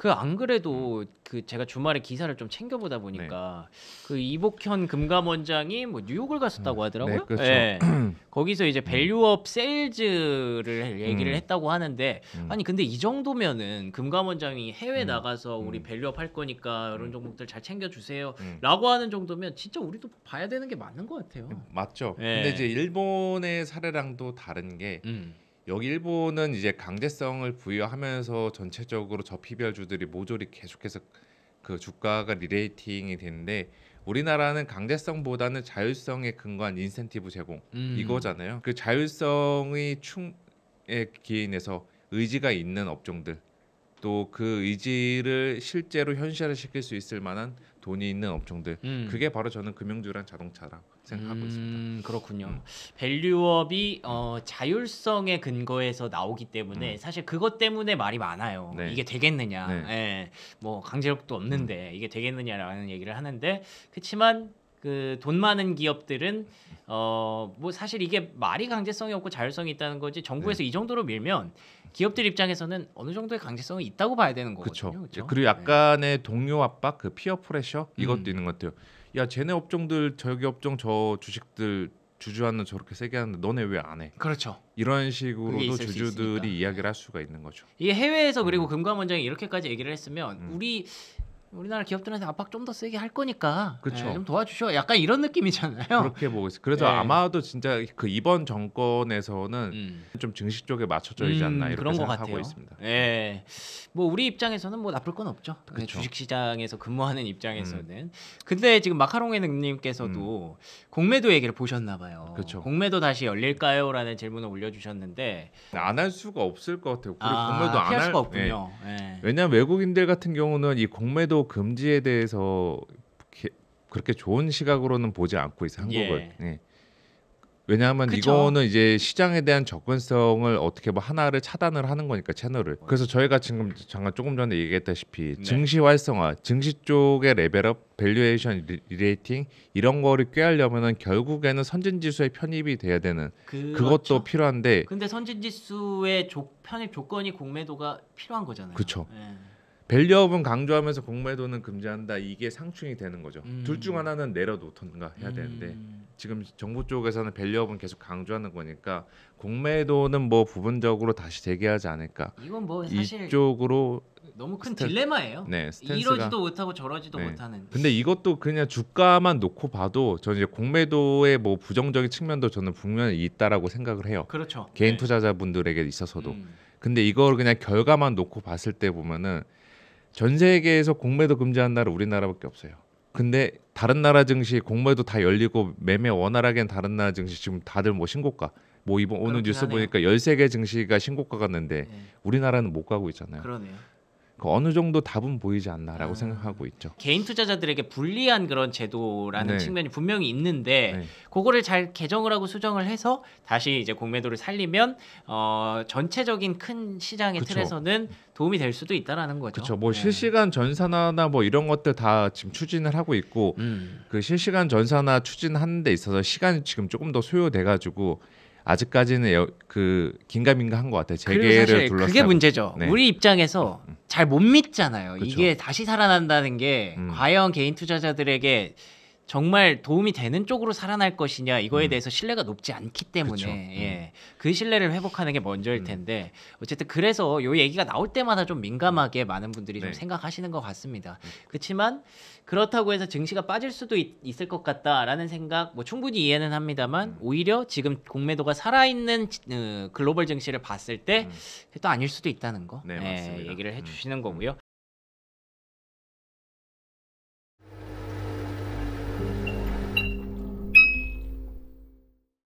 그 안 그래도 그 제가 주말에 기사를 좀 챙겨보다 보니까 그 이복현 금감원장이 뭐 뉴욕을 갔었다고 음, 네, 하더라고요. 네, 그렇죠. 예. 거기서 이제 음. 밸류업 세일즈를 얘기를 음. 했다고 하는데 음. 아니 근데 이 정도면은 금감원장이 해외 음. 나가서 우리 음. 밸류업 할 거니까 이런 종목들 잘 챙겨주세요라고 하는 정도면 진짜 우리도 봐야 되는 게 맞는 것 같아요. 맞죠. 예. 근데 이제 일본의 사례랑도 다른 게. 여기 일본은 이제 강제성을 부여하면서 전체적으로 저피별주들이 모조리 계속해서 그 주가가 리레이팅이 되는데 우리나라는 강제성보다는 자율성에 근거한 인센티브 제공 음. 이거잖아요. 그 자율성이 충에 기인해서 의지가 있는 업종들 또 그 의지를 실제로 현실화시킬 수 있을 만한 돈이 있는 업종들 음. 그게 바로 저는 금융주랑 자동차랑 생각하고 음, 있습니다. 그렇군요. 음. 밸류업이 어, 음. 자율성의 근거에서 나오기 때문에 음. 사실 그것 때문에 말이 많아요. 네. 이게 되겠느냐, 네. 예, 뭐 강제력도 없는데 음. 이게 되겠느냐라는 얘기를 하는데 그렇지만 그 돈 많은 기업들은 어뭐 사실 이게 말이 강제성이 없고 자율성이 있다는 거지 정부에서 네. 이 정도로 밀면 기업들 입장에서는 어느 정도의 강제성이 있다고 봐야 되는 거거든요. 그렇죠. 그리고 네. 약간의 네. 동료 압박, 그 피어 프레셔 음. 이것도 음. 있는 것 같아요. 야, 쟤네 업종들 저기 업종 저 주식들 주주하는 저렇게 세게 하는데 너네 왜 안 해? 그렇죠. 이런 식으로도 주주들이 이야기를 할 수가 있는 거죠. 이게 해외에서 그리고 음. 금감원장이 이렇게까지 얘기를 했으면 음. 우리 우리나라 기업들한테 압박 좀 더 세게 할 거니까 예, 좀 도와주셔. 약간 이런 느낌이잖아요. 그렇게 보고 있어 그래서 예. 아마도 진짜 그 이번 정권에서는 음. 좀 증시 쪽에 맞춰져 있지 음, 않나 음, 이렇게 생각하고 있습니다. 예. 뭐 우리 입장에서는 뭐 나쁠 건 없죠. 네, 주식 시장에서 근무하는 입장에서는. 음. 근데 지금 마카롱에 님께서도 음. 공매도 얘기를 보셨나 봐요. 그쵸. 공매도 다시 열릴까요라는 질문을 올려 주셨는데 안 할 수가 없을 것 같아요. 아, 공매도 안 할 수가 없군요. 예. 예. 왜냐면 외국인들 같은 경우는 이 공매도 진 금지에 대해서 그렇게 좋은 시각으로는 보지 않고 있어요 한국을. 예. 예. 왜냐하면 그쵸? 이거는 이제 시장에 대한 접근성을 어떻게 뭐 하나를 차단을 하는 거니까 채널을. 그래서 저희가 지금 잠깐 조금 전에 얘기했다시피 네. 증시 활성화, 증시 쪽의 레벨업, 밸류에이션 리레이팅 이런 거를 꾀하려면은 결국에는 선진 지수에 편입이 돼야 되는 그렇죠. 그것도 필요한데. 근데 선진 지수의 조, 편입 조건이 공매도가 필요한 거잖아요. 그렇죠. 밸류업은 강조하면서 공매 도는 금지한다 이게 상충이 되는 거죠. 음. 둘중 하나는 내려놓던가 해야 되는데 음. 지금 정부 쪽에서는 밸류업은 계속 강조하는 거니까 공매도는 뭐 부분적으로 다시 재개하지 않을까. 이건 뭐 사실 이쪽으로 너무 큰 스탠... 딜레마예요. 네, 스탠스가... 이러지도 못하고 저러지도 네. 못하는. 근데 이것도 그냥 주가만 놓고 봐도 저는 이제 공매도의 뭐 부정적인 측면도 저는 분명히 있다라고 생각을 해요. 그렇죠. 개인 네. 투자자분들에게 있어서도. 음. 근데 이걸 그냥 결과만 놓고 봤을 때 보면은 전 세계에서 공매도 금지한 나라 우리나라밖에 없어요. 근데 다른 나라 증시 공매도 다 열리고 매매 원활하게 다른 나라 증시 지금 다들 뭐 신고가 뭐 이번 오늘 뉴스 하네요. 보니까 열세 개 증시가 신고가 갔는데 네. 우리나라는 못 가고 있잖아요. 그러네요. 그 어느 정도 답은 보이지 않나라고 아. 생각하고 있죠. 개인 투자자들에게 불리한 그런 제도라는 네. 측면이 분명히 있는데 네. 그거를 잘 개정을 하고 수정을 해서 다시 이제 공매도를 살리면 어, 전체적인 큰 시장의 그쵸. 틀에서는 도움이 될 수도 있다라는 거죠. 그렇죠. 뭐 네. 실시간 전산화나 뭐 이런 것들 다 지금 추진을 하고 있고 음. 그 실시간 전산화 추진하는 데 있어서 시간이 지금 조금 더 소요돼 가지고 아직까지는 여, 그 긴가민가한 것 같아요. 재계를 둘러싸 그게 문제죠. 네. 우리 입장에서 네. 잘못 믿잖아요. 그쵸. 이게 다시 살아난다는 게 음. 과연 개인 투자자들에게 정말 도움이 되는 쪽으로 살아날 것이냐 이거에 음. 대해서 신뢰가 높지 않기 때문에 예. 음. 예. 그 신뢰를 회복하는 게 먼저일 음. 텐데 어쨌든 그래서 요 얘기가 나올 때마다 좀 민감하게 많은 분들이 네. 좀 생각하시는 것 같습니다. 음. 그렇지만 그렇다고 해서 증시가 빠질 수도 있, 을것 같다라는 생각 뭐 충분히 이해는 합니다만 음. 오히려 지금 공매도가 살아있는 지- 어, 글로벌 증시를 봤을 때 또 아닐 수도 있다는 거 네, 예, 맞 얘기를 해주시는 거고요.